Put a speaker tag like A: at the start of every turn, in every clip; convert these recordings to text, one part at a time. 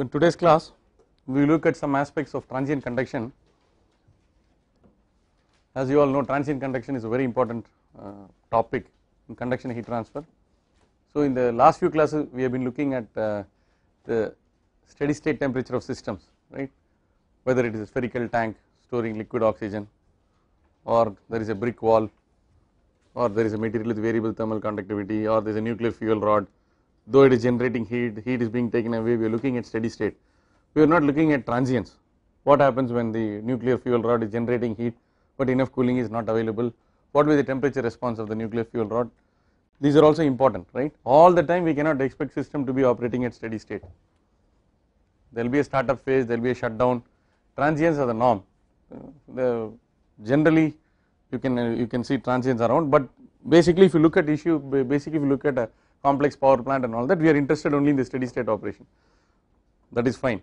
A: So in today's class we look at some aspects of transient conduction as you all know transient conduction is a very important uh, topic in conduction heat transfer. So in the last few classes we have been looking at uh, the steady state temperature of systems right whether it is a spherical tank storing liquid oxygen or there is a brick wall or there is a material with variable thermal conductivity or there is a nuclear fuel rod though it is generating heat, heat is being taken away, we are looking at steady state. We are not looking at transients. What happens when the nuclear fuel rod is generating heat but enough cooling is not available? What will be the temperature response of the nuclear fuel rod? These are also important, right? All the time we cannot expect system to be operating at steady state. There will be a startup phase, there will be a shutdown. Transients are the norm. Uh, the generally you can you can see transients around, but basically if you look at issue, basically if you look at a complex power plant and all that we are interested only in the steady state operation that is fine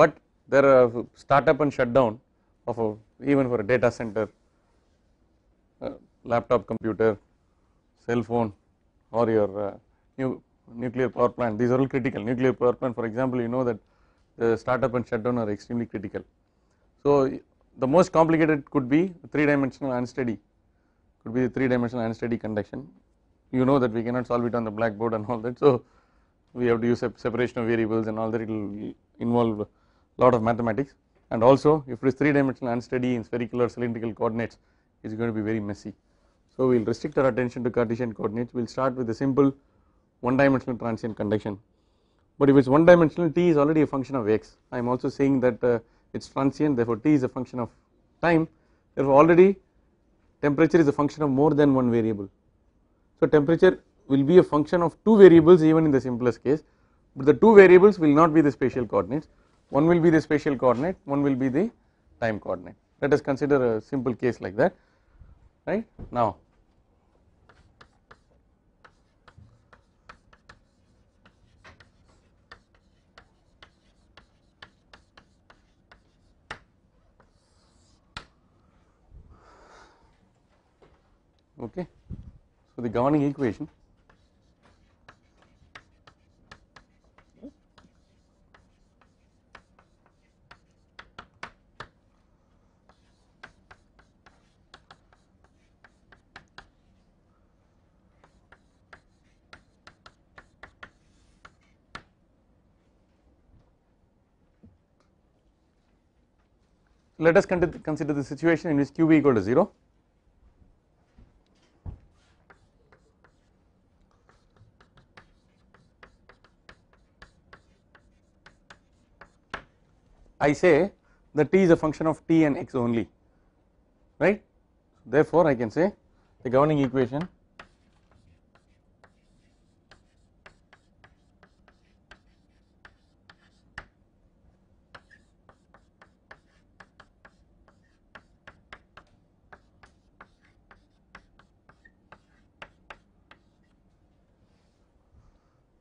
A: but there are startup and shutdown of a, even for a data center, uh, laptop computer, cell phone or your uh, new nuclear power plant these are all critical nuclear power plant for example you know that the startup and shutdown are extremely critical. So the most complicated could be 3 dimensional unsteady could be 3 dimensional unsteady conduction you know that we cannot solve it on the blackboard and all that. So we have to use separation of variables and all that it will involve a lot of mathematics and also if it is 3 dimensional unsteady in spherical or cylindrical coordinates it is going to be very messy. So we will restrict our attention to Cartesian coordinates we will start with a simple one dimensional transient conduction but if it is one dimensional t is already a function of x I am also saying that uh, it is transient therefore t is a function of time therefore already temperature is a function of more than one variable so, temperature will be a function of two variables even in the simplest case, but the two variables will not be the spatial coordinates, one will be the spatial coordinate, one will be the time coordinate. Let us consider a simple case like that, right. Now, okay the governing equation let us consider the situation in which q b equal to 0 I say that t is a function of t and x only right therefore I can say the governing equation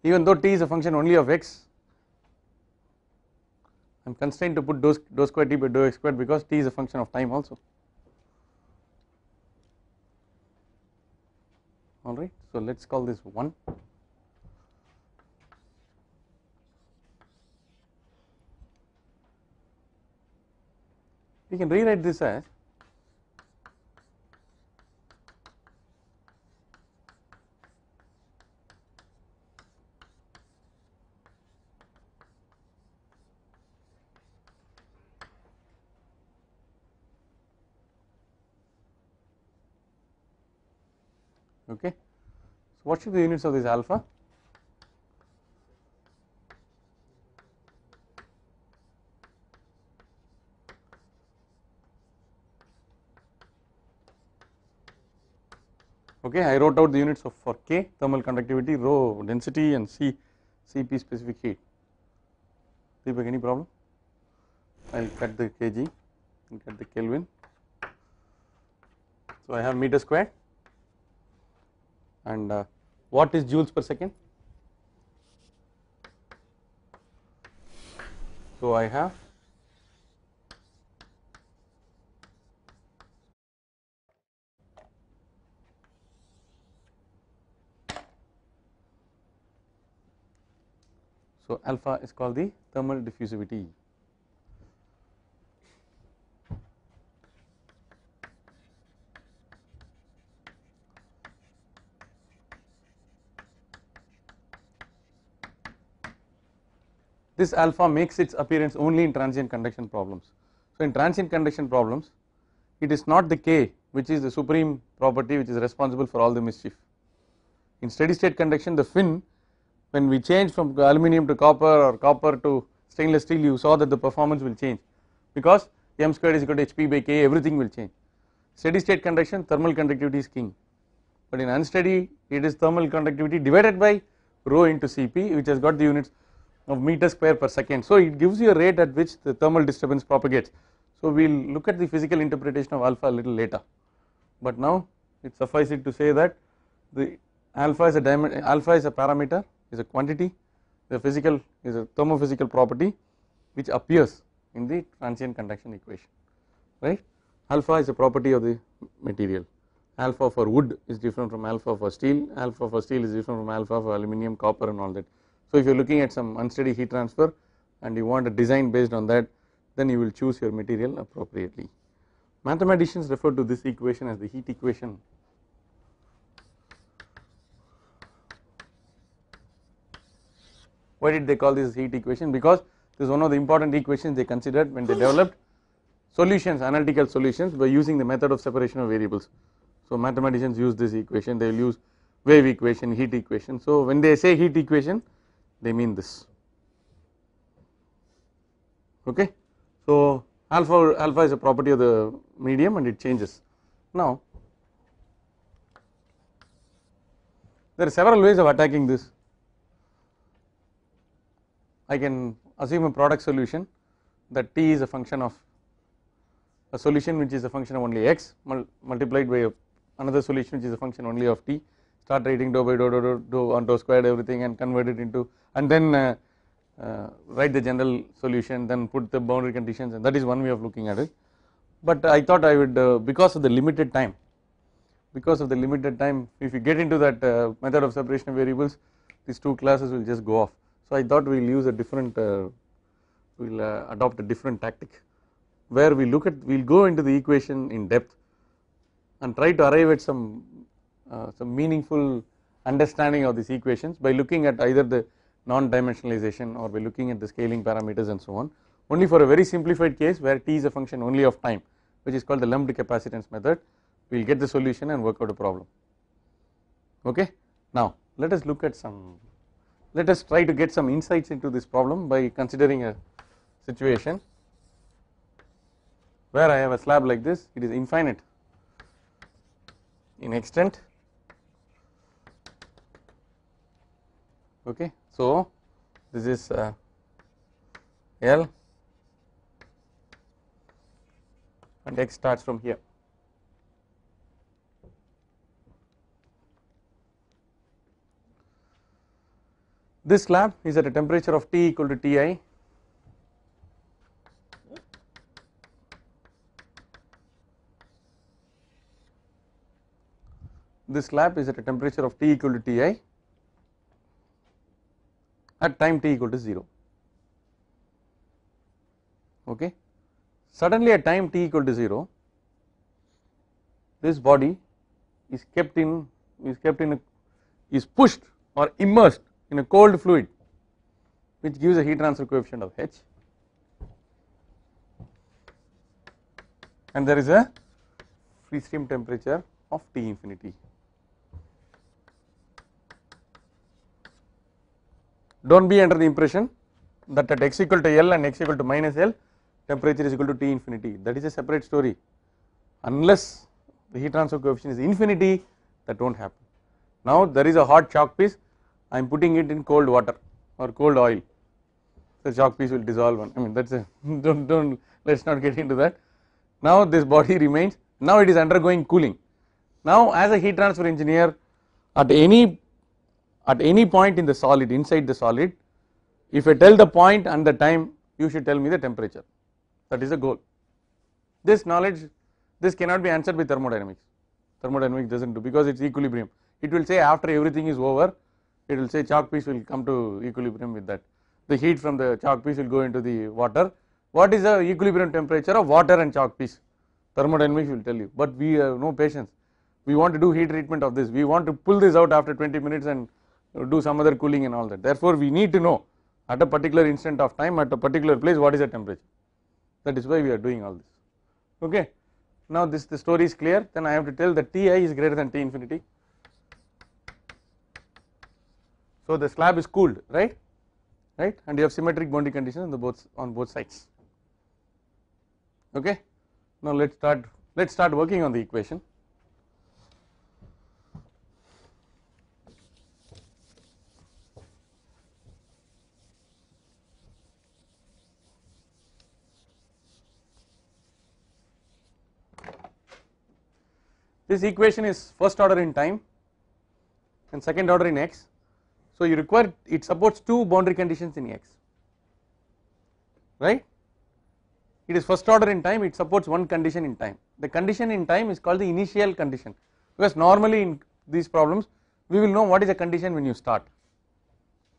A: even though t is a function only of x I am constrained to put dou, dou square t by dou x square because t is a function of time also alright. So let us call this 1. We can rewrite this as So what should be the units of this alpha? Okay, I wrote out the units of for K thermal conductivity, rho density, and C Cp specific heat. Deepak, any problem? I will cut the kg and cut the Kelvin. So I have meter square and uh, what is joules per second? So I have so alpha is called the thermal diffusivity This alpha makes its appearance only in transient conduction problems. So in transient conduction problems it is not the K which is the supreme property which is responsible for all the mischief. In steady state conduction the fin when we change from aluminium to copper or copper to stainless steel you saw that the performance will change because m squared is equal to hp by k everything will change. Steady state conduction thermal conductivity is king but in unsteady it is thermal conductivity divided by rho into Cp which has got the units of meter square per second. So it gives you a rate at which the thermal disturbance propagates. So we will look at the physical interpretation of alpha a little later, but now it suffices it to say that the alpha is a dimension, alpha is a parameter, is a quantity, the physical is a thermophysical property which appears in the transient conduction equation, right. Alpha is a property of the material, alpha for wood is different from alpha for steel, alpha for steel is different from alpha for aluminum, copper and all that. So if you are looking at some unsteady heat transfer and you want a design based on that then you will choose your material appropriately. Mathematicians refer to this equation as the heat equation why did they call this heat equation because this is one of the important equations they considered when they developed solutions analytical solutions by using the method of separation of variables. So mathematicians use this equation they will use wave equation heat equation so when they say heat equation they mean this okay. So alpha alpha is a property of the medium and it changes. Now there are several ways of attacking this. I can assume a product solution that t is a function of a solution which is a function of only x multiplied by another solution which is a function only of t start writing dou by dou dou dou, dou on dou squared everything and convert it into and then uh, uh, write the general solution then put the boundary conditions and that is one way of looking at it. But I thought I would uh, because of the limited time because of the limited time if you get into that uh, method of separation of variables these two classes will just go off. So I thought we will use a different uh, we will uh, adopt a different tactic where we look at we will go into the equation in depth and try to arrive at some uh, some meaningful understanding of these equations by looking at either the non-dimensionalization or by looking at the scaling parameters and so on only for a very simplified case where t is a function only of time which is called the lumped capacitance method we will get the solution and work out a problem okay. Now let us look at some let us try to get some insights into this problem by considering a situation where I have a slab like this it is infinite in extent okay. So, this is uh, L and x starts from here. This slab is at a temperature of T equal to Ti this slab is at a temperature of T equal to Ti at time t equal to 0 okay suddenly at time t equal to 0 this body is kept in is kept in a, is pushed or immersed in a cold fluid which gives a heat transfer coefficient of h and there is a free stream temperature of T infinity do not be under the impression that at x equal to L and x equal to minus L temperature is equal to T infinity that is a separate story unless the heat transfer coefficient is infinity that will not happen. Now there is a hot chalk piece I am putting it in cold water or cold oil the chalk piece will dissolve on I mean that is a do not do not let us not get into that. Now this body remains now it is undergoing cooling now as a heat transfer engineer at any at any point in the solid inside the solid if I tell the point and the time you should tell me the temperature that is the goal. This knowledge this cannot be answered by thermodynamics, thermodynamics does not do because it is equilibrium it will say after everything is over it will say chalk piece will come to equilibrium with that the heat from the chalk piece will go into the water what is the equilibrium temperature of water and chalk piece thermodynamics will tell you but we have no patience we want to do heat treatment of this we want to pull this out after 20 minutes and do some other cooling and all that. Therefore, we need to know at a particular instant of time at a particular place what is the temperature that is why we are doing all this okay. Now this the story is clear then I have to tell that Ti is greater than T infinity so the slab is cooled right right and you have symmetric boundary conditions on the both on both sides okay. Now let us start let us start working on the equation This equation is first order in time and second order in x. So you require it supports two boundary conditions in x, right? It is first order in time. It supports one condition in time. The condition in time is called the initial condition because normally in these problems we will know what is the condition when you start.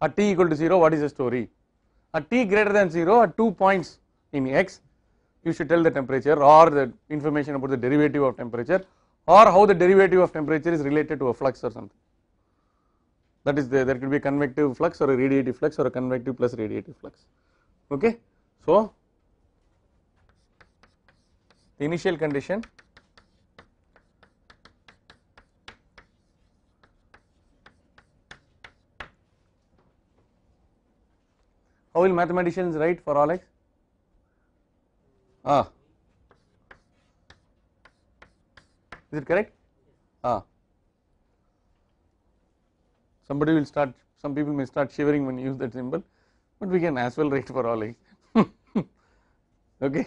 A: At t equal to 0, what is the story? At t greater than 0, at two points in x, you should tell the temperature or the information about the derivative of temperature or how the derivative of temperature is related to a flux or something. That is there, there could be a convective flux or a radiative flux or a convective plus radiative flux. Okay. So, the initial condition how will mathematicians write for all x? Ah, is it correct? Ah. Somebody will start, some people may start shivering when you use that symbol, but we can as well write for all x. okay,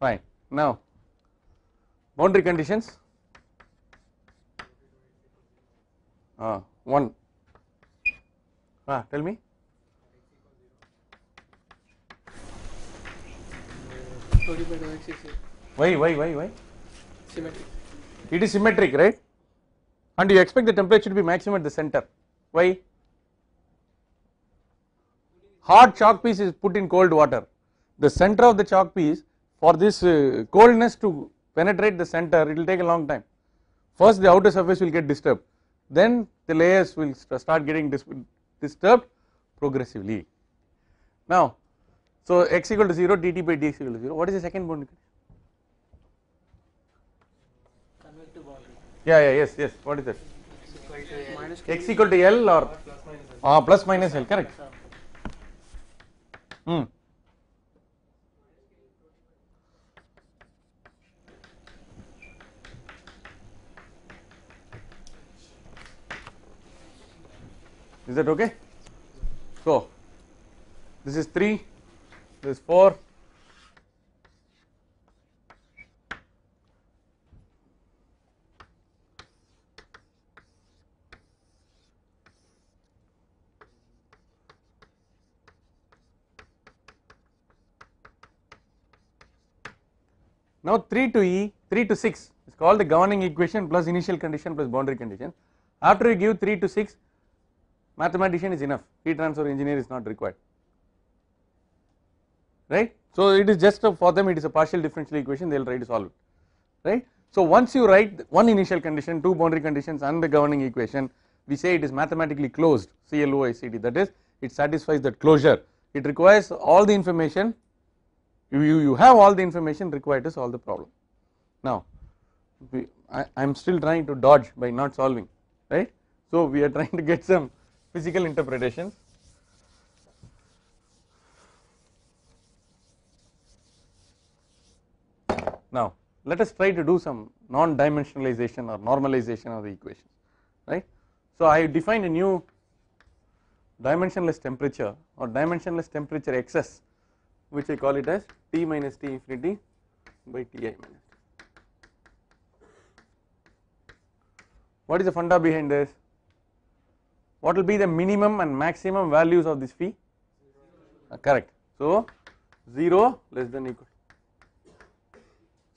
A: fine. Now, boundary conditions. Ah, 1. Ah, tell me. Why, why, why, why? Symmetric it is symmetric right and you expect the temperature to be maximum at the center why hot chalk piece is put in cold water the center of the chalk piece for this uh, coldness to penetrate the center it will take a long time first the outer surface will get disturbed then the layers will start getting dis disturbed progressively now so x equal to 0 dt by dx equal to 0 what is the second boundary Yeah, yeah, yes, yes. What is it? X equal to L or ah, plus minus L, correct. Hmm. Is that okay? So, this is 3, this is 4, Now 3 to E, 3 to 6 is called the governing equation plus initial condition plus boundary condition. After you give 3 to 6, mathematician is enough, heat transfer engineer is not required, right. So it is just a, for them it is a partial differential equation they will try to solve it, right. So once you write one initial condition, two boundary conditions and the governing equation, we say it is mathematically closed, CLOICD that is it satisfies that closure, it requires all the information you, you, you have all the information required to solve the problem. Now we, I, I am still trying to dodge by not solving right. So we are trying to get some physical interpretation. Now let us try to do some non-dimensionalization or normalization of the equations, right. So I defined a new dimensionless temperature or dimensionless temperature excess which I call it as t minus t infinity by ti minus t. What is the funda behind this? What will be the minimum and maximum values of this phi? Uh, correct. So 0 less than equal.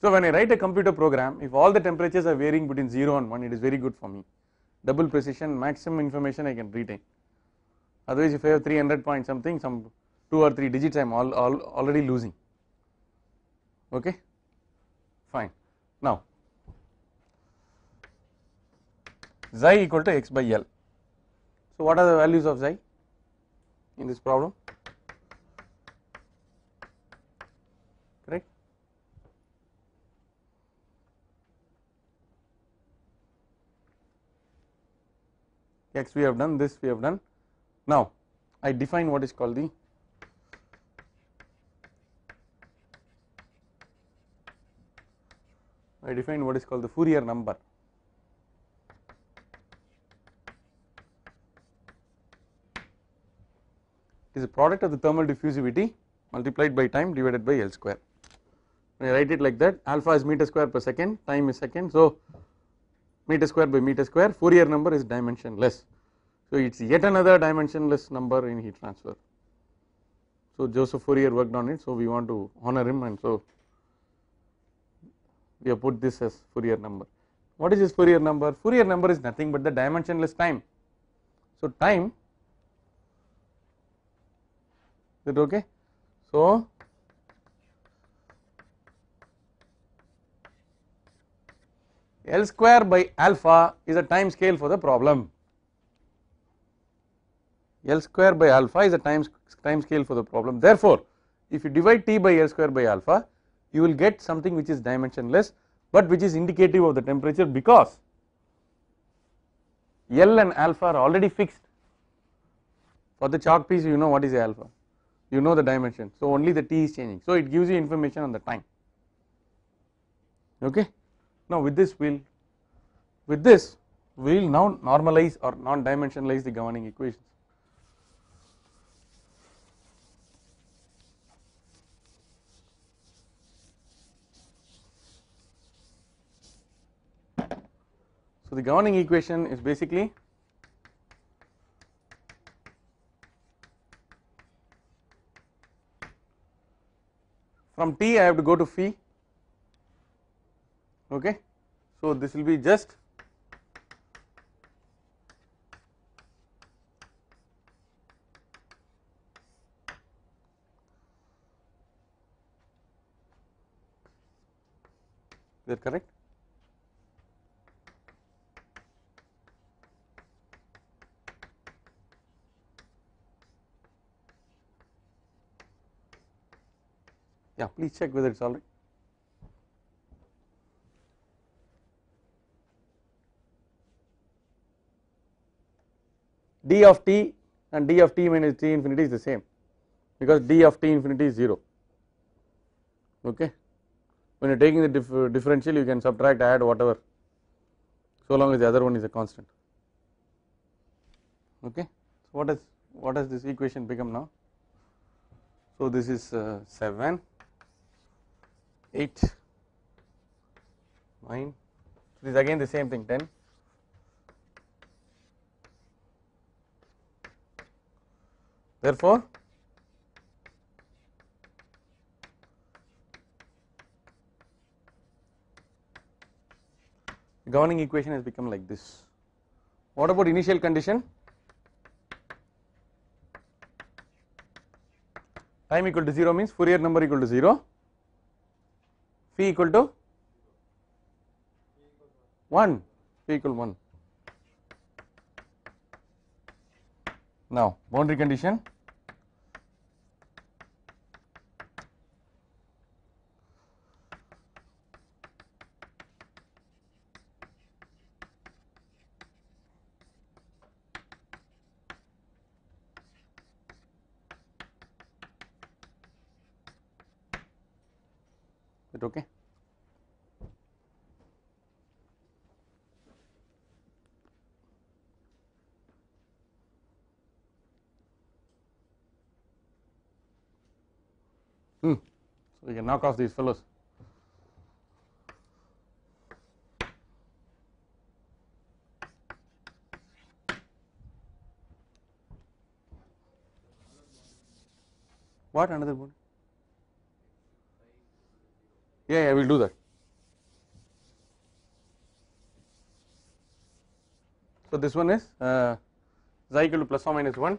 A: So when I write a computer program, if all the temperatures are varying between 0 and 1, it is very good for me. Double precision, maximum information I can retain. Otherwise, if I have 300 point something, some 2 or 3 digits I am all, all already losing okay fine now xi equal to x by L so what are the values of xi in this problem correct x we have done this we have done now I define what is called the I define what is called the Fourier number. It is a product of the thermal diffusivity multiplied by time divided by L square. When I write it like that alpha is meter square per second time is second. So meter square by meter square Fourier number is dimensionless. So it is yet another dimensionless number in heat transfer. So Joseph Fourier worked on it so we want to honor him and so we have put this as Fourier number. What is this Fourier number? Fourier number is nothing but the dimensionless time. So, time is it okay? So, L square by alpha is a time scale for the problem. L square by alpha is a time, time scale for the problem. Therefore, if you divide T by L square by alpha, you will get something which is dimensionless but which is indicative of the temperature because L and alpha are already fixed for the chalk piece you know what is alpha you know the dimension so only the T is changing so it gives you information on the time okay now with this we will with this we will now normalize or non dimensionalize the governing equations So, the governing equation is basically from t I have to go to phi okay. So, this will be just is that correct yeah please check whether it is alright. d of t and d of t minus t infinity is the same because d of t infinity is 0 okay when you are taking the dif differential you can subtract add whatever so long as the other one is a constant okay so what is what does this equation become now so this is uh, 7 8 9 this is again the same thing 10 therefore governing equation has become like this what about initial condition time equal to 0 means Fourier number equal to 0 phi equal to 1 phi equal 1. Now boundary condition knock off these fellows. What another one? Yeah, yeah, we will do that. So this one is uh, equal to plus or minus 1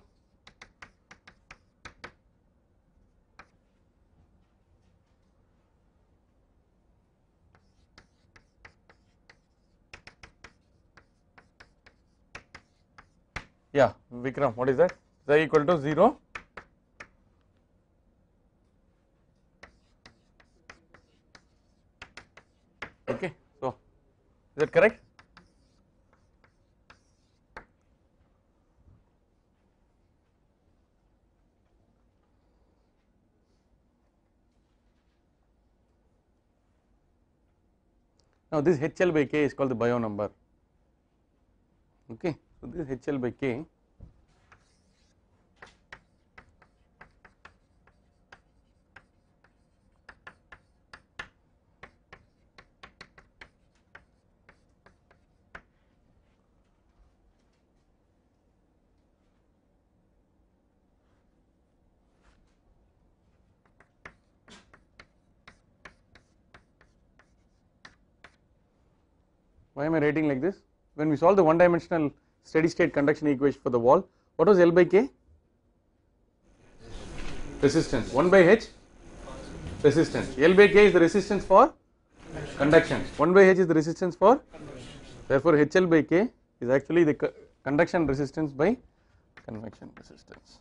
A: yeah Vikram what is that z equal to 0 okay so is that correct Now this HL by K is called the bio number okay so, this HL by K why am I writing like this? When we solve the one dimensional steady state conduction equation for the wall. What was L by K? Resistance. 1 by H? Resistance. L by K is the resistance for conduction. 1 by H is the resistance for therefore HL by K is actually the conduction resistance by convection resistance.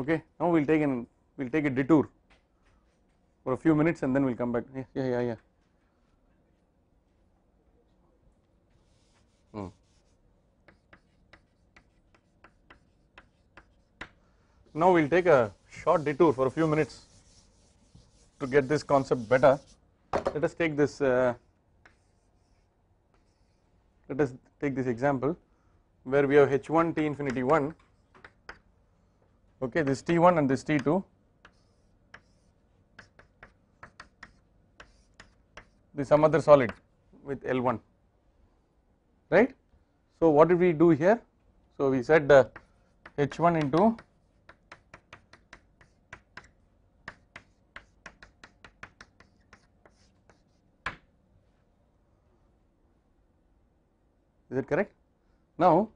A: okay now we will take an we will take a detour for a few minutes and then we will come back yeah yeah yeah, yeah. Hmm. Now we will take a short detour for a few minutes to get this concept better let us take this uh, let us take this example where we have h1 t infinity 1 okay this T1 and this T2 this some other solid with L1 right. So what did we do here? So we said uh, H1 into is it correct? Now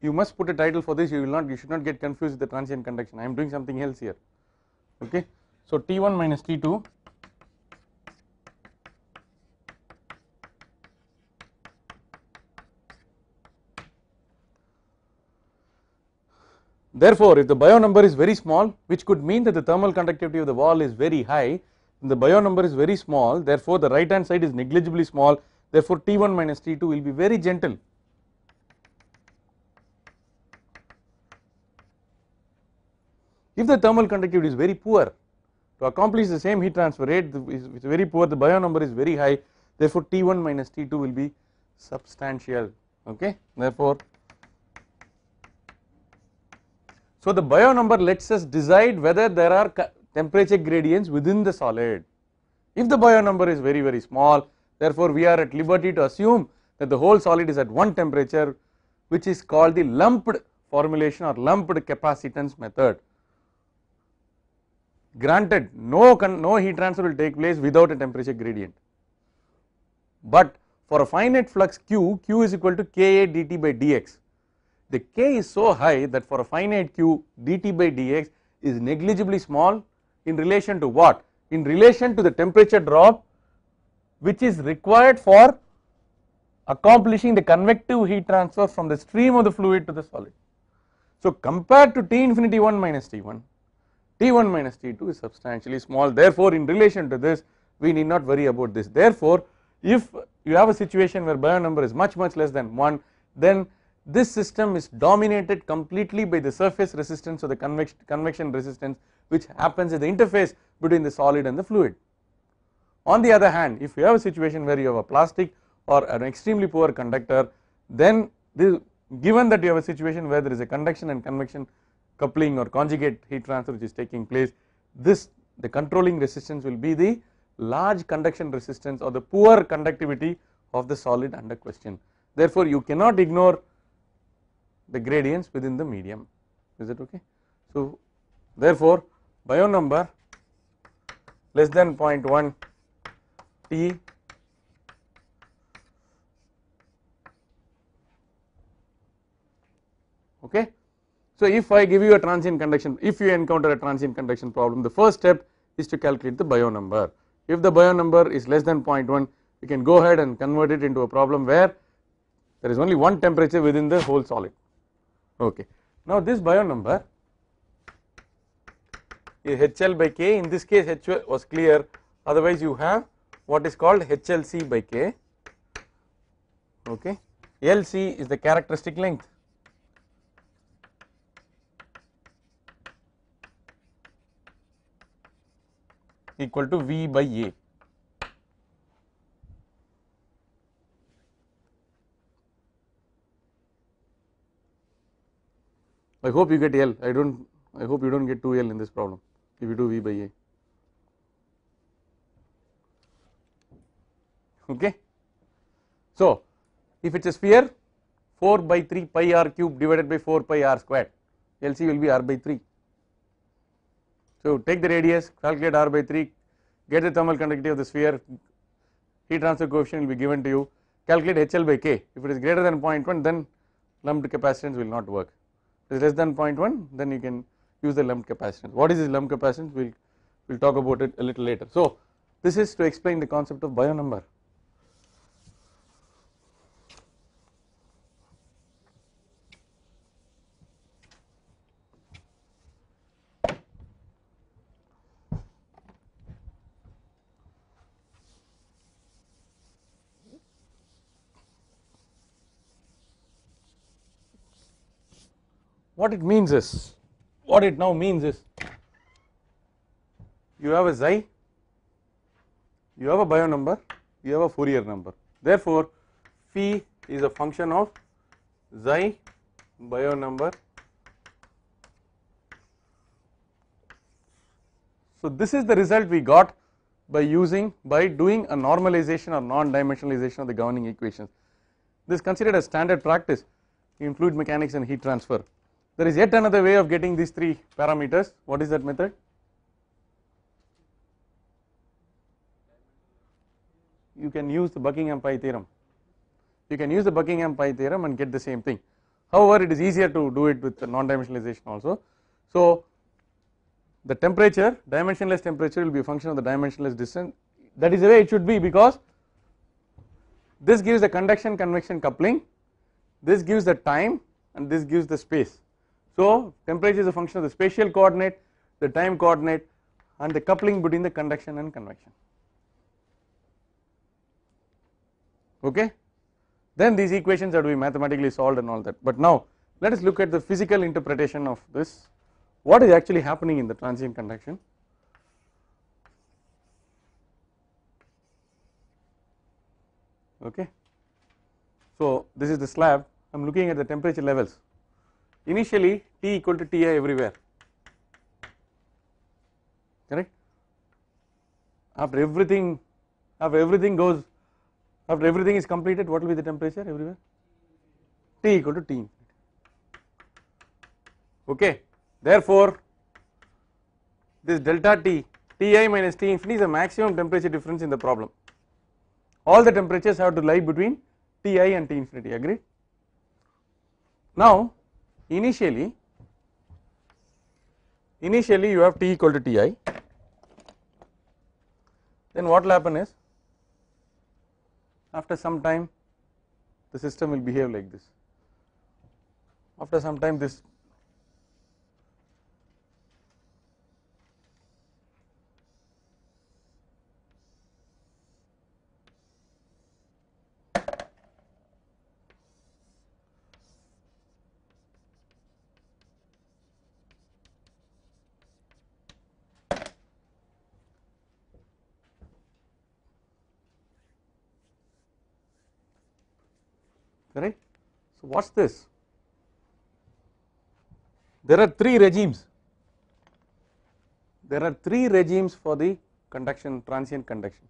A: you must put a title for this you will not you should not get confused with the transient conduction I am doing something else here okay. So T1 minus T2 Therefore, if the bio number is very small which could mean that the thermal conductivity of the wall is very high the bio number is very small therefore the right hand side is negligibly small therefore T1 minus T2 will be very gentle If the thermal conductivity is very poor to accomplish the same heat transfer rate is very poor the Biot number is very high therefore T1 minus T2 will be substantial okay therefore so the Biot number lets us decide whether there are temperature gradients within the solid if the Biot number is very very small therefore we are at liberty to assume that the whole solid is at one temperature which is called the lumped formulation or lumped capacitance method Granted, no, no heat transfer will take place without a temperature gradient. But for a finite flux Q, Q is equal to Ka dT by dx. The K is so high that for a finite Q, dT by dx is negligibly small in relation to what? In relation to the temperature drop which is required for accomplishing the convective heat transfer from the stream of the fluid to the solid. So, compared to T infinity 1 minus T 1, T1 minus T2 is substantially small therefore in relation to this we need not worry about this therefore if you have a situation where Bernoulli number is much much less than 1 then this system is dominated completely by the surface resistance or the convection, convection resistance which happens at the interface between the solid and the fluid. On the other hand if you have a situation where you have a plastic or an extremely poor conductor then this, given that you have a situation where there is a conduction and convection coupling or conjugate heat transfer which is taking place this the controlling resistance will be the large conduction resistance or the poor conductivity of the solid under question. Therefore, you cannot ignore the gradients within the medium is it okay. So, therefore, bio number less than 0.1 T okay so, if I give you a transient conduction, if you encounter a transient conduction problem, the first step is to calculate the Bio number. If the Bio number is less than 0.1, you can go ahead and convert it into a problem where there is only one temperature within the whole solid. Okay. Now, this Bio number is HL by K, in this case H was clear, otherwise you have what is called HLC by K, okay. LC is the characteristic length equal to V by A. I hope you get L, I do not, I hope you do not get 2L in this problem if you do V by A. Okay. So, if it is a sphere 4 by 3 pi r cube divided by 4 pi r square, LC will be r by 3. So take the radius, calculate r by 3, get the thermal conductivity of the sphere, heat transfer coefficient will be given to you, calculate HL by K. If it is greater than 0.1 then lumped capacitance will not work. If it is less than 0.1 then you can use the lumped capacitance. What is this lumped capacitance? We will we'll talk about it a little later. So this is to explain the concept of bio number. what it means is what it now means is you have a xi, you have a bio number, you have a Fourier number. Therefore, phi is a function of xi, bio number. So this is the result we got by using by doing a normalization or non-dimensionalization of the governing equations. This is considered a standard practice in fluid mechanics and heat transfer. There is yet another way of getting these three parameters. What is that method? You can use the Buckingham Pi theorem. You can use the Buckingham Pi theorem and get the same thing. However, it is easier to do it with non-dimensionalization also. So, the temperature, dimensionless temperature will be a function of the dimensionless distance. That is the way it should be because this gives the conduction convection coupling, this gives the time and this gives the space. So temperature is a function of the spatial coordinate, the time coordinate and the coupling between the conduction and convection. Okay. Then these equations are to be mathematically solved and all that. But now let us look at the physical interpretation of this. What is actually happening in the transient conduction? Okay. So this is the slab. I am looking at the temperature levels initially T equal to Ti everywhere correct after everything after everything goes after everything is completed what will be the temperature everywhere T equal to T okay therefore this delta T Ti minus T infinity is the maximum temperature difference in the problem all the temperatures have to lie between Ti and T infinity agree now initially initially you have t equal to ti then what will happen is after some time the system will behave like this after some time this correct. So what is this? There are 3 regimes, there are 3 regimes for the conduction transient conduction.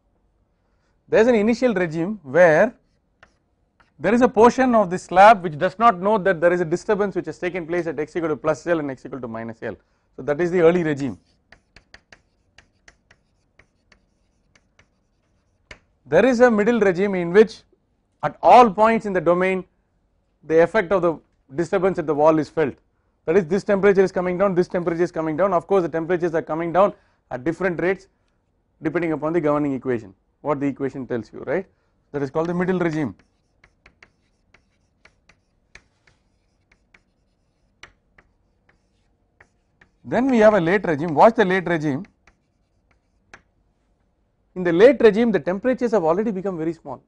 A: There is an initial regime where there is a portion of the slab which does not know that there is a disturbance which has taken place at x equal to plus L and x equal to minus L. So that is the early regime. There is a middle regime in which at all points in the domain the effect of the disturbance at the wall is felt that is this temperature is coming down this temperature is coming down of course the temperatures are coming down at different rates depending upon the governing equation what the equation tells you right that is called the middle regime then we have a late regime watch the late regime in the late regime the temperatures have already become very small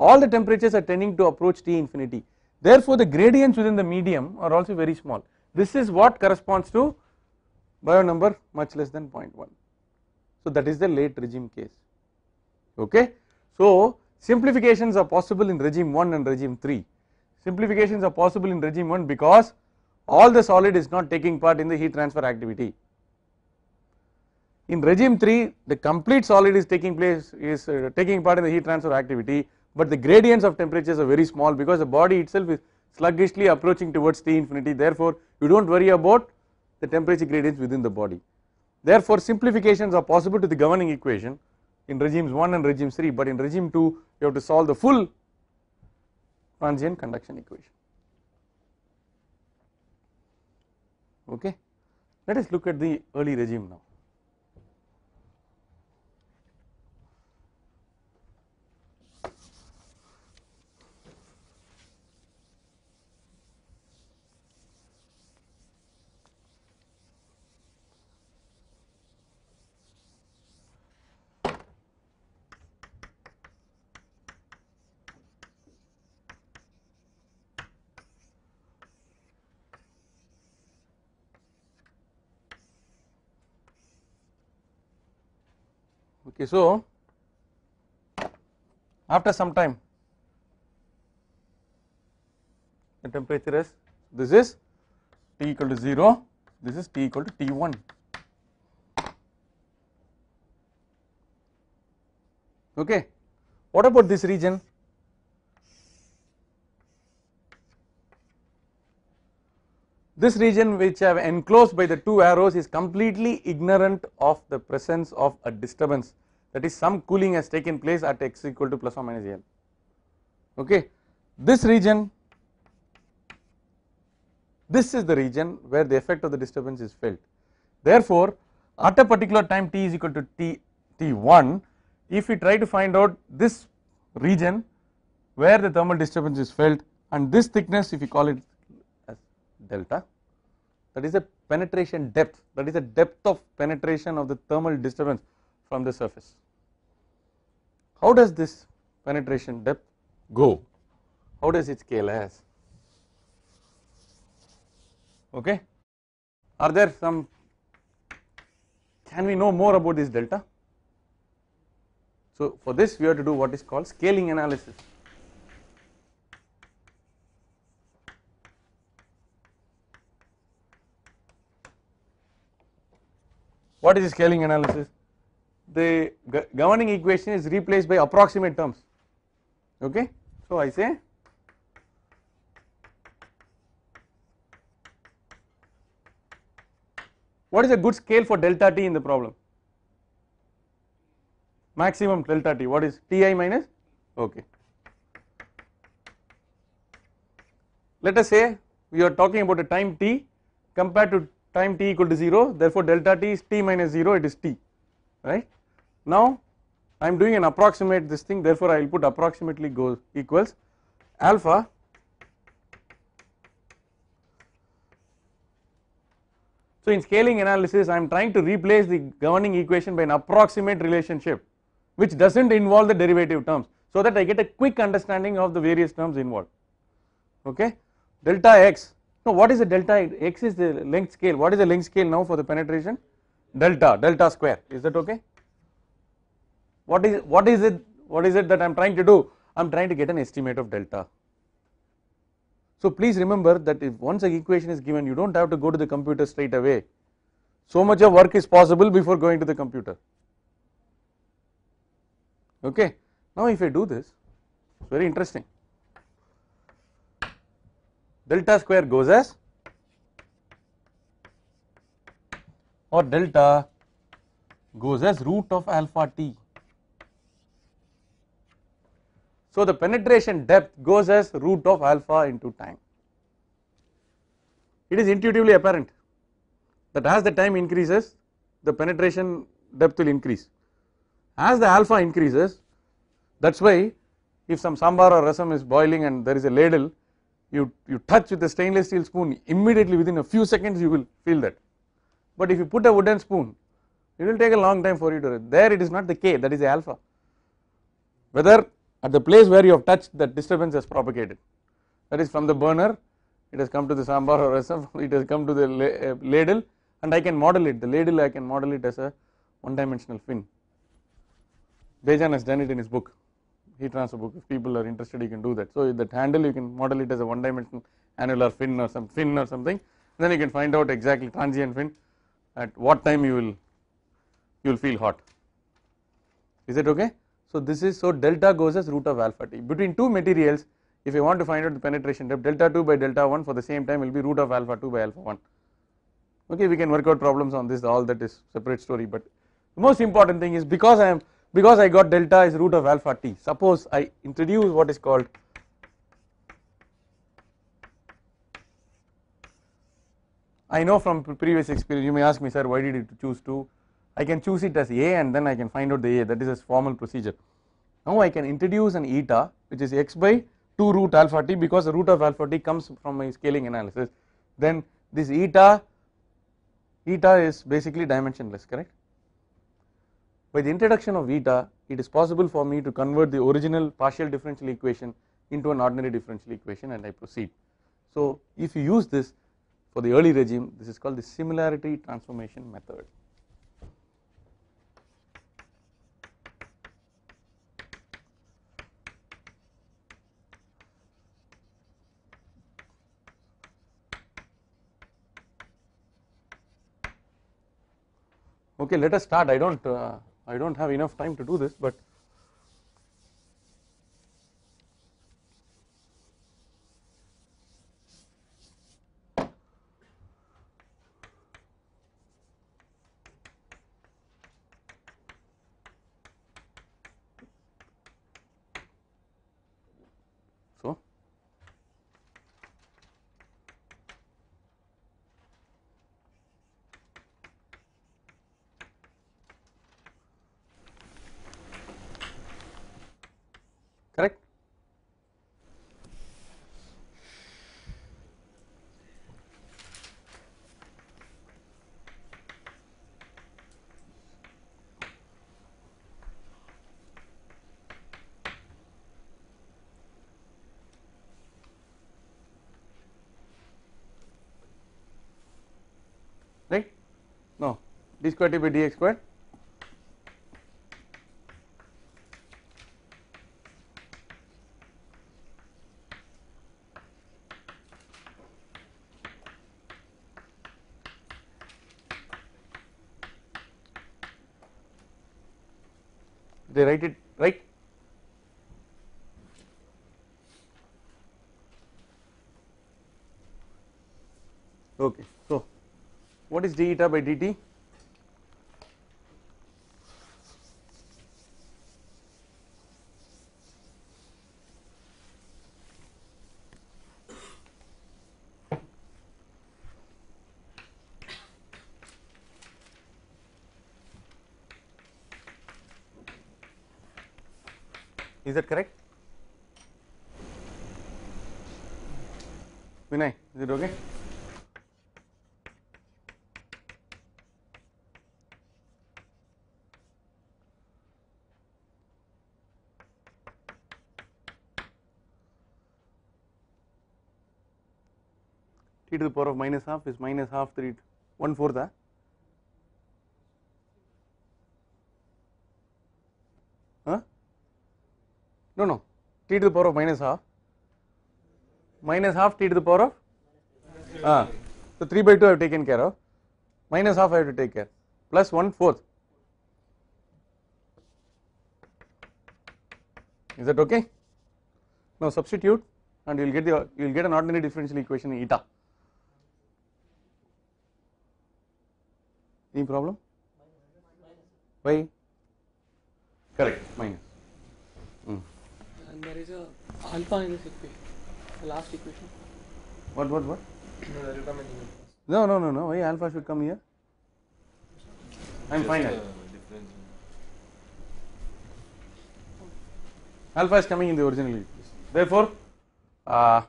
A: all the temperatures are tending to approach T infinity therefore the gradients within the medium are also very small this is what corresponds to Boyle number much less than 0.1 so that is the late regime case okay so simplifications are possible in regime 1 and regime 3 simplifications are possible in regime 1 because all the solid is not taking part in the heat transfer activity in regime 3 the complete solid is taking place is uh, taking part in the heat transfer activity but the gradients of temperatures are very small because the body itself is sluggishly approaching towards T infinity therefore you do not worry about the temperature gradients within the body. Therefore simplifications are possible to the governing equation in regimes 1 and regime 3 but in regime 2 you have to solve the full transient conduction equation okay. Let us look at the early regime now. Okay, so after some time the temperature is this is T equal to 0, this is T equal to T1. Okay. What about this region? This region which I have enclosed by the two arrows is completely ignorant of the presence of a disturbance that is some cooling has taken place at x equal to plus or minus L okay this region this is the region where the effect of the disturbance is felt therefore at a particular time t is equal to t t1 if we try to find out this region where the thermal disturbance is felt and this thickness if we call it as delta that is a penetration depth that is a depth of penetration of the thermal disturbance from the surface. How does this penetration depth go? How does it scale as? Okay. Are there some, can we know more about this delta? So for this we have to do what is called scaling analysis. What is scaling analysis? the governing equation is replaced by approximate terms okay. So I say what is a good scale for delta t in the problem maximum delta t what is ti minus okay. Let us say we are talking about a time t compared to time t equal to 0 therefore delta t is t minus 0 it is t right. Now I am doing an approximate this thing therefore I will put approximately goes equals alpha So in scaling analysis I am trying to replace the governing equation by an approximate relationship which does not involve the derivative terms so that I get a quick understanding of the various terms involved okay delta x now what is the delta x is the length scale what is the length scale now for the penetration delta delta square is that okay what is what is it what is it that I am trying to do I am trying to get an estimate of delta so please remember that if once an equation is given you do not have to go to the computer straight away so much of work is possible before going to the computer okay now if I do this it's very interesting delta square goes as or delta goes as root of alpha t So the penetration depth goes as root of alpha into time. It is intuitively apparent that as the time increases the penetration depth will increase. As the alpha increases that is why if some sambar or rasam is boiling and there is a ladle you, you touch with a stainless steel spoon immediately within a few seconds you will feel that. But if you put a wooden spoon it will take a long time for you to, there it is not the K that is the alpha. Whether at the place where you have touched that disturbance has propagated that is from the burner it has come to the sambar or it has come to the uh, ladle and I can model it the ladle I can model it as a one dimensional fin Bejan has done it in his book heat transfer book if people are interested you can do that so that handle you can model it as a one dimensional annular fin or some fin or something then you can find out exactly transient fin at what time you will you will feel hot is it okay so this is so delta goes as root of alpha t between two materials if you want to find out the penetration depth delta 2 by delta 1 for the same time will be root of alpha 2 by alpha 1 okay we can work out problems on this all that is separate story but the most important thing is because I am because I got delta is root of alpha t suppose I introduce what is called I know from previous experience you may ask me sir why did you choose 2 I can choose it as A and then I can find out the A that is a formal procedure. Now I can introduce an eta which is x by 2 root alpha t because the root of alpha t comes from my scaling analysis then this eta eta is basically dimensionless correct. By the introduction of eta it is possible for me to convert the original partial differential equation into an ordinary differential equation and I proceed. So if you use this for the early regime this is called the similarity transformation method. okay let us start I do not uh, I do not have enough time to do this but correct. right no d square t by dx square d eta by dt is that correct the power of minus half is minus half 3 1 fourth ah? huh? no no t to the power of minus half minus half t to the power of ah, so 3 by 2 I have taken care of minus half I have to take care plus 1 fourth is that okay now substitute and you will get the you will get an ordinary differential equation eta Any problem? Why? Correct, minus. Mm. And there is a alpha in this equation, last equation. What, what, what? No, no, no, no. Why alpha should come here? I am fine Alpha is coming in the original equation. Therefore, uh,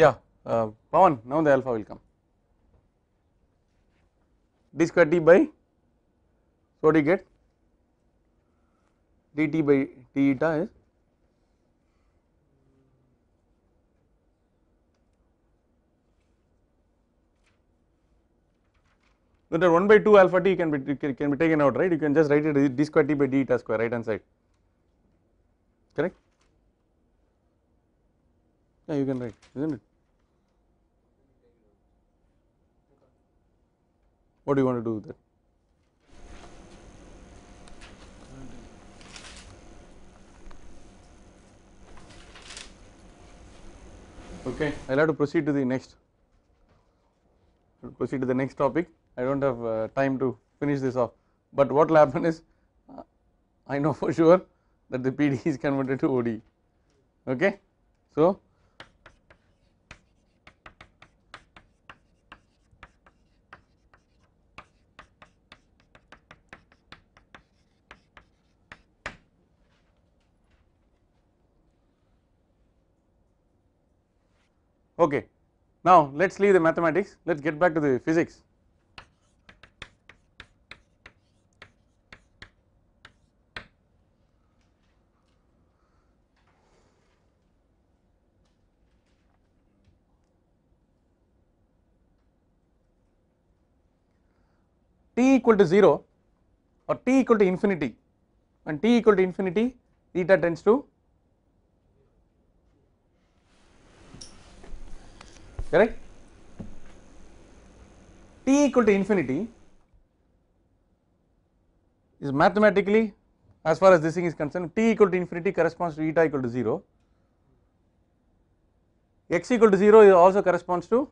A: Yeah, uh, Pawan, now the alpha will come. d square t by so what do you get dt by t eta is that 1 by 2 alpha t can be can be taken out right you can just write it d square t by d eta square right hand side correct yeah you can write isn't it What do you want to do with it? Okay, I will have to proceed to the next, proceed to the next topic. I do not have uh, time to finish this off, but what will happen is uh, I know for sure that the PD is converted to OD. Okay, so Okay. Now let us leave the mathematics, let us get back to the physics. t equal to 0 or t equal to infinity when t equal to infinity theta tends to correct. t equal to infinity is mathematically as far as this thing is concerned t equal to infinity corresponds to eta equal to 0 x equal to 0 is also corresponds to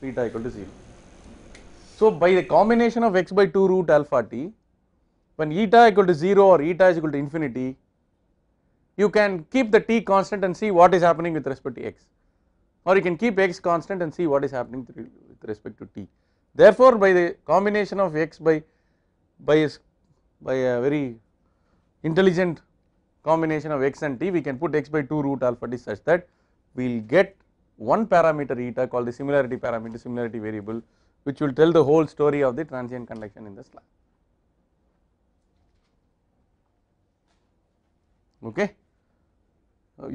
A: theta equal to 0. So, by the combination of x by 2 root alpha t when eta equal to 0 or eta is equal to infinity you can keep the t constant and see what is happening with respect to x or you can keep x constant and see what is happening with respect to t. Therefore, by the combination of x by by a, by a very intelligent combination of x and t we can put x by 2 root alpha t such that we will get one parameter eta called the similarity parameter similarity variable which will tell the whole story of the transient conduction in the slab okay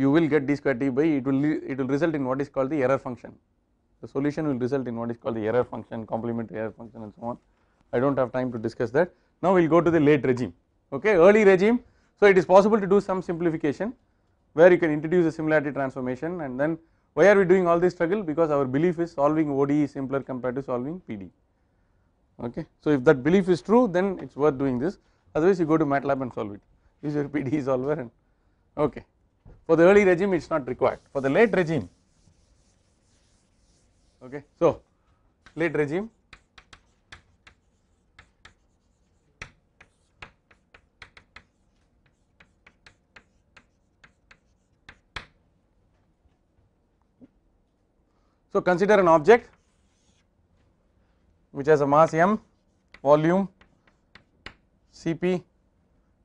A: you will get d square t by it will it will result in what is called the error function. The solution will result in what is called the error function, complementary error function and so on. I do not have time to discuss that. Now we will go to the late regime, okay, early regime. So it is possible to do some simplification where you can introduce a similarity transformation and then why are we doing all this struggle because our belief is solving ODE is simpler compared to solving PD, okay. So if that belief is true then it is worth doing this otherwise you go to MATLAB and solve it, use your PDE solver and okay. For the early regime it is not required, for the late regime okay. So late regime So consider an object which has a mass m, volume Cp,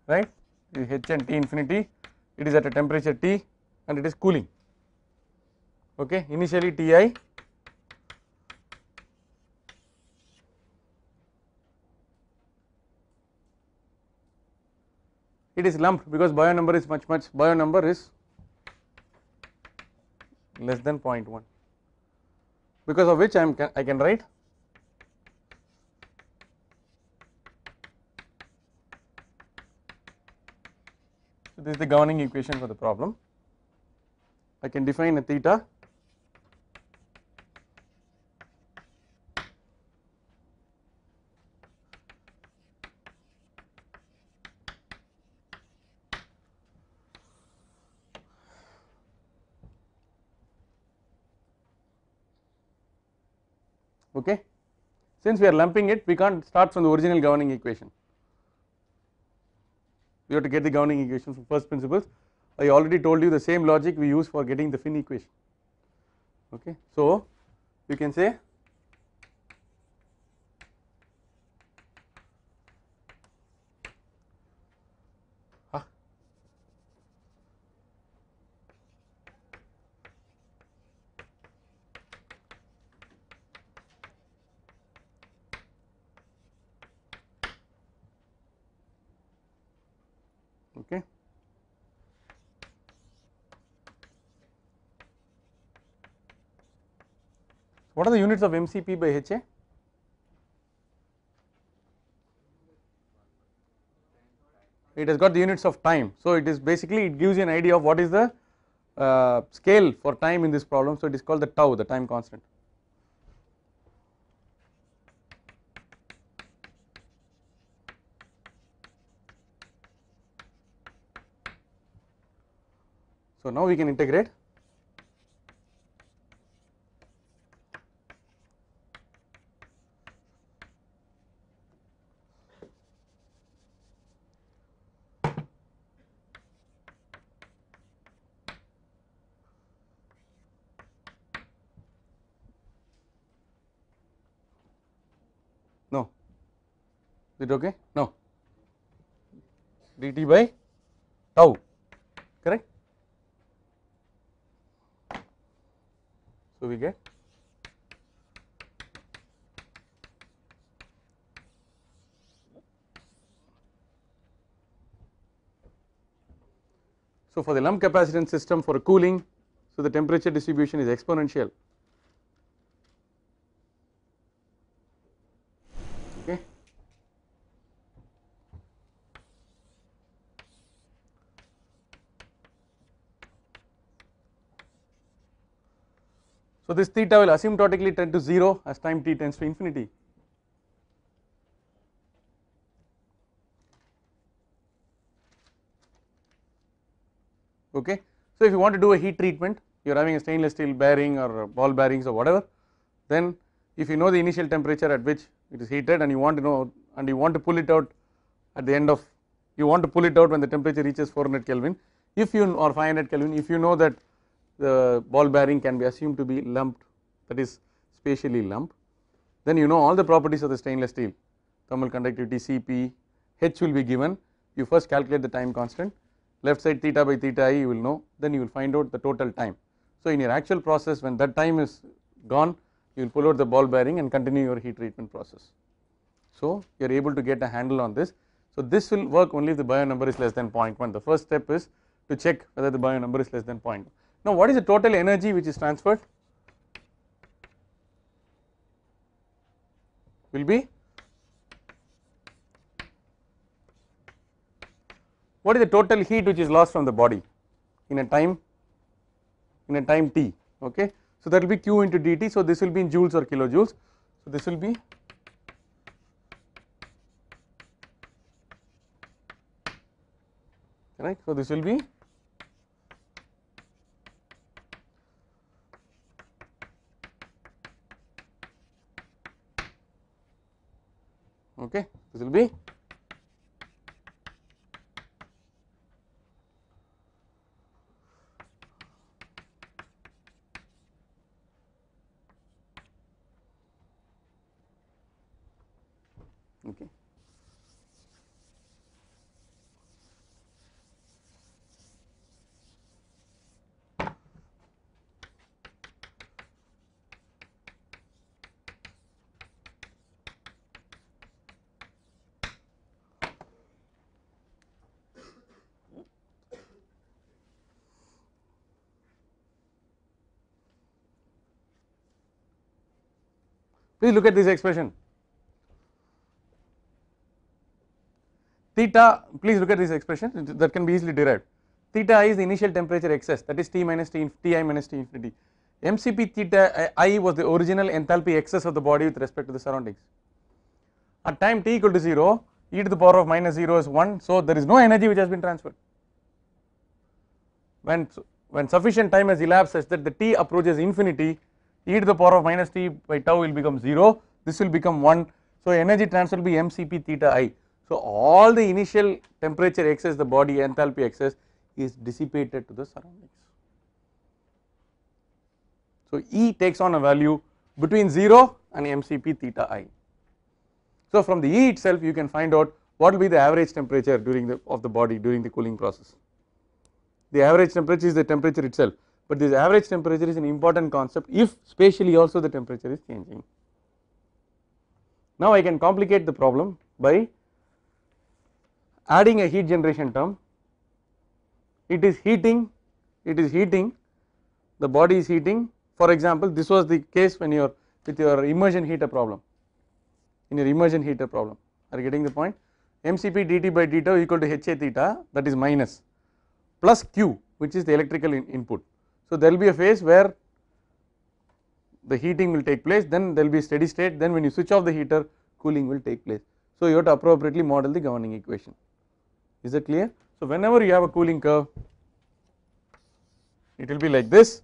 A: right, h and T infinity it is at a temperature T and it is cooling okay initially Ti it is lumped because bio number is much much bio number is less than 0.1 because of which I am I can write this is the governing equation for the problem. I can define a theta okay. Since we are lumping it we can't start from the original governing equation we have to get the governing equation from first principles. I already told you the same logic we use for getting the fin equation okay. So you can say okay. What are the units of MCP by HA? It has got the units of time. So, it is basically it gives you an idea of what is the uh, scale for time in this problem. So, it is called the tau the time constant. So, now we can integrate No. Is it okay? No. dt by tau, correct? So, we get So, for the lump capacitance system for cooling, so the temperature distribution is exponential So this theta will asymptotically tend to 0 as time t tends to infinity. Okay. So if you want to do a heat treatment, you are having a stainless steel bearing or ball bearings or whatever, then if you know the initial temperature at which it is heated and you want to know and you want to pull it out at the end of you want to pull it out when the temperature reaches 400 Kelvin if you or 500 Kelvin if you know that the ball bearing can be assumed to be lumped that is spatially lumped. Then you know all the properties of the stainless steel thermal conductivity Cp, H will be given you first calculate the time constant left side theta by theta i you will know then you will find out the total time. So in your actual process when that time is gone you will pull out the ball bearing and continue your heat treatment process. So you are able to get a handle on this. So this will work only if the bio number is less than 0.1 the first step is to check whether the bio number is less than 0.1. Now what is the total energy which is transferred? Will be what is the total heat which is lost from the body in a time in a time t okay. So that will be q into dt so this will be in joules or kilojoules so this will be right so this will be okay this will be okay Please look at this expression. Theta, please look at this expression that can be easily derived. Theta i is the initial temperature excess that is T minus T, Ti minus T infinity. MCP theta i was the original enthalpy excess of the body with respect to the surroundings. At time t equal to 0, e to the power of minus 0 is 1, so there is no energy which has been transferred. When, when sufficient time has elapsed such that the t approaches infinity, e to the power of minus t by tau will become 0, this will become 1. So, energy transfer will be mCp theta i. So, all the initial temperature excess the body enthalpy excess is dissipated to the surroundings. So, E takes on a value between 0 and mCp theta i. So, from the E itself you can find out what will be the average temperature during the of the body during the cooling process. The average temperature is the temperature itself but this average temperature is an important concept if spatially also the temperature is changing. Now I can complicate the problem by adding a heat generation term it is heating it is heating the body is heating for example this was the case when you are with your immersion heater problem in your immersion heater problem are you getting the point mcp dt by delta equal to ha theta that is minus plus q which is the electrical in input so, there will be a phase where the heating will take place then there will be steady state then when you switch off the heater cooling will take place. So, you have to appropriately model the governing equation is it clear. So, whenever you have a cooling curve it will be like this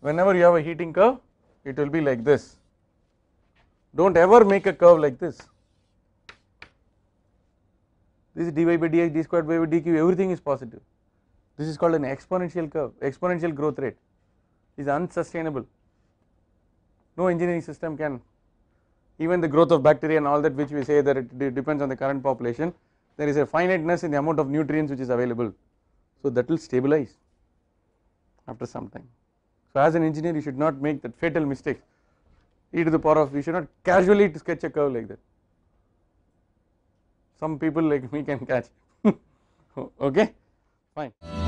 A: whenever you have a heating curve it will be like this do not ever make a curve like this this is dy by dx d squared by dq everything is positive this is called an exponential curve exponential growth rate is unsustainable no engineering system can even the growth of bacteria and all that which we say that it depends on the current population there is a finiteness in the amount of nutrients which is available so that will stabilize after some time so as an engineer you should not make that fatal mistake e to the power of You should not casually to sketch a curve like that some people like me can catch okay fine